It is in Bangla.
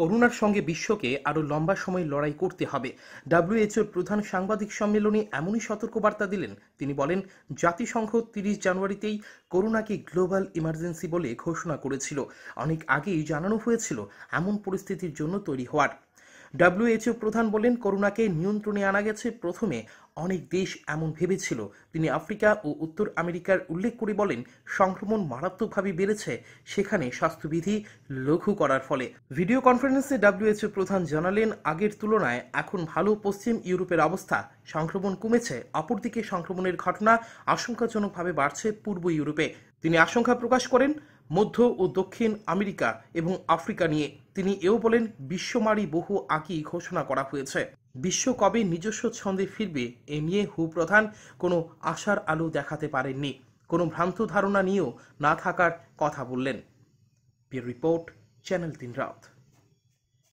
করোনার সঙ্গে বিশ্বকে আরও লম্বা সময় লড়াই করতে হবে ডাব্লিউএচওর প্রধান সাংবাদিক সম্মেলনে এমনই সতর্কবার্তা দিলেন তিনি বলেন জাতিসংঘ তিরিশ জানুয়ারিতেই করোনাকে গ্লোবাল ইমার্জেন্সি বলে ঘোষণা করেছিল অনেক আগেই জানানো হয়েছিল এমন পরিস্থিতির জন্য তৈরি হওয়ার ডাব্লিউএইচও প্রধান বলেন করোনাকে নিয়ন্ত্রণে আনা গেছে প্রথমে অনেক দেশ এমন ভেবেছিল তিনি আফ্রিকা ও উত্তর আমেরিকার উল্লেখ করে বলেন সংক্রমণ মারাত্মকভাবে বেড়েছে সেখানে স্বাস্থ্যবিধি লঘু করার ফলে ভিডিও কনফারেন্সে ডাব্লিউএইচও প্রধান জানালেন আগের তুলনায় এখন ভালো পশ্চিম ইউরোপের অবস্থা সংক্রমণ কমেছে অপরদিকে সংক্রমণের ঘটনা আশঙ্কাজনকভাবে বাড়ছে পূর্ব ইউরোপে তিনি আশঙ্কা প্রকাশ করেন মধ্য ও দক্ষিণ আমেরিকা এবং আফ্রিকা নিয়ে তিনি এও বলেন বিশ্বমারি বহু আঁকি ঘোষণা করা হয়েছে বিশ্ব কবে নিজস্ব ছন্দে ফিরবে এ নিয়ে হুপ্রধান কোনো আশার আলো দেখাতে পারেননি কোনো ভ্রান্ত ধারণা নিয়েও না থাকার কথা বললেন রিপোর্ট চ্যানেল তিন রাউথ